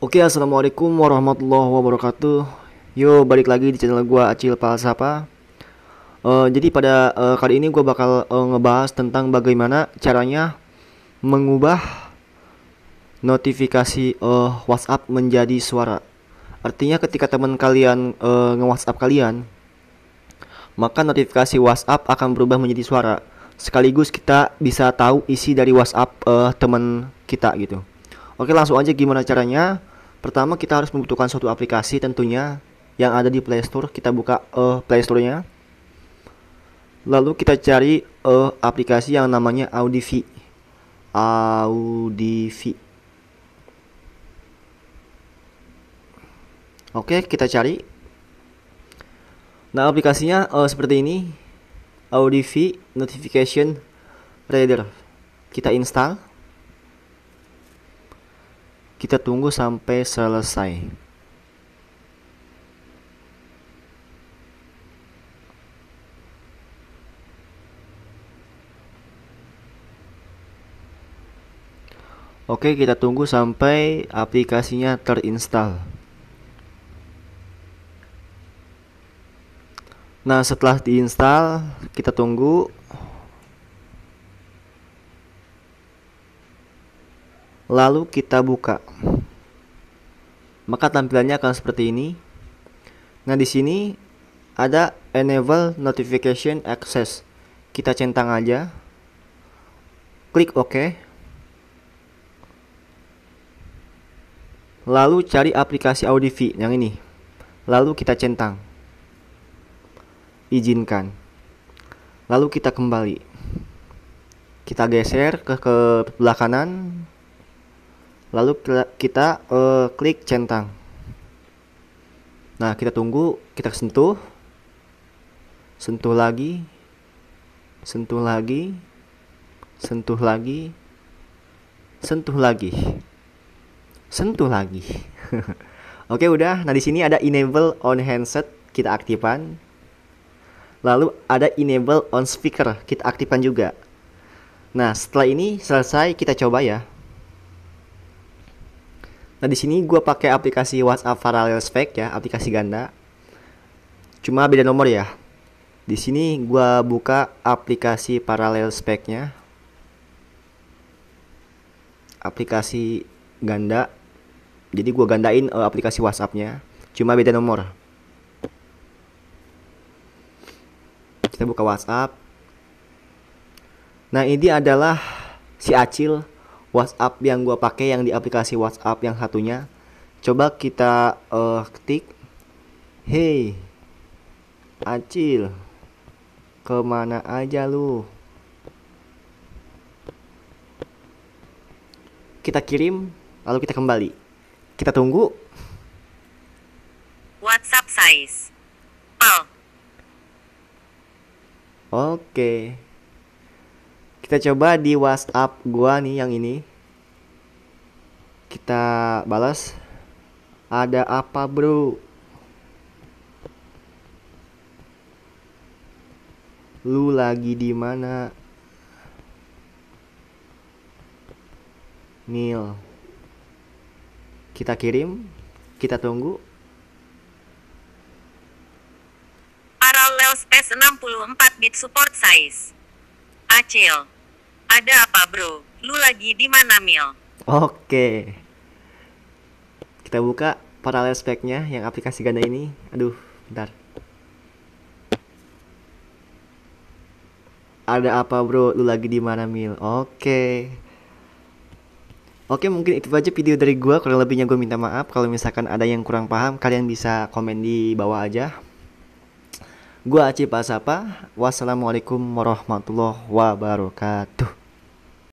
Oke, okay, assalamualaikum warahmatullahi wabarakatuh. Yo, balik lagi di channel gue Acil Palsapa. Uh, eh, jadi pada uh, kali ini gue bakal uh, ngebahas tentang bagaimana caranya mengubah notifikasi uh, WhatsApp menjadi suara. Artinya ketika teman kalian uh, nge-WhatsApp kalian, maka notifikasi WhatsApp akan berubah menjadi suara. Sekaligus kita bisa tahu isi dari WhatsApp uh, teman kita gitu. Oke, langsung aja gimana caranya Pertama kita harus membutuhkan suatu aplikasi tentunya yang ada di Play Store. Kita buka uh, Play Store-nya. Lalu kita cari uh, aplikasi yang namanya Audivi. Audify Oke, kita cari. Nah, aplikasinya uh, seperti ini. Audivi Notification Reader. Kita install. Kita tunggu sampai selesai. Oke, kita tunggu sampai aplikasinya terinstall. Nah, setelah diinstal, kita tunggu Lalu kita buka. Maka tampilannya akan seperti ini. Nah, di sini ada enable notification access. Kita centang aja. Klik OK. Lalu cari aplikasi audify yang ini. Lalu kita centang. Izinkan. Lalu kita kembali. Kita geser ke, ke belakangan kanan, lalu kita uh, klik centang nah kita tunggu kita sentuh sentuh lagi sentuh lagi sentuh lagi sentuh lagi sentuh lagi oke udah nah di sini ada enable on handset kita aktifkan lalu ada enable on speaker kita aktifkan juga nah setelah ini selesai kita coba ya Nah di sini gue pakai aplikasi WhatsApp Parallel Spec ya, aplikasi ganda. Cuma beda nomor ya. Di sini gue buka aplikasi Parallel Specnya nya Aplikasi ganda. Jadi gue gandain uh, aplikasi WhatsApp-nya. Cuma beda nomor. Kita buka WhatsApp. Nah ini adalah si Acil WhatsApp yang gue pakai yang di aplikasi WhatsApp yang satunya. Coba kita uh, ketik, hey, Acil, kemana aja lu? Kita kirim, lalu kita kembali. Kita tunggu. WhatsApp size. Oh. Oke. Okay. Kita coba di WhatsApp gua nih yang ini. Kita balas. Ada apa, Bro? Lu lagi di mana? Nil. Kita kirim, kita tunggu. Parallel space 64 bit support size. Acil. Ada apa, Bro? Lu lagi di mana, Mil? Oke. Kita buka paralel speknya yang aplikasi ganda ini. Aduh, bentar. Ada apa, Bro? Lu lagi di mana, Mil? Oke. Oke mungkin itu aja video dari gue Kurang lebihnya gue minta maaf Kalau misalkan ada yang kurang paham Kalian bisa komen di bawah aja Gue Aci Pasapa Wassalamualaikum warahmatullahi wabarakatuh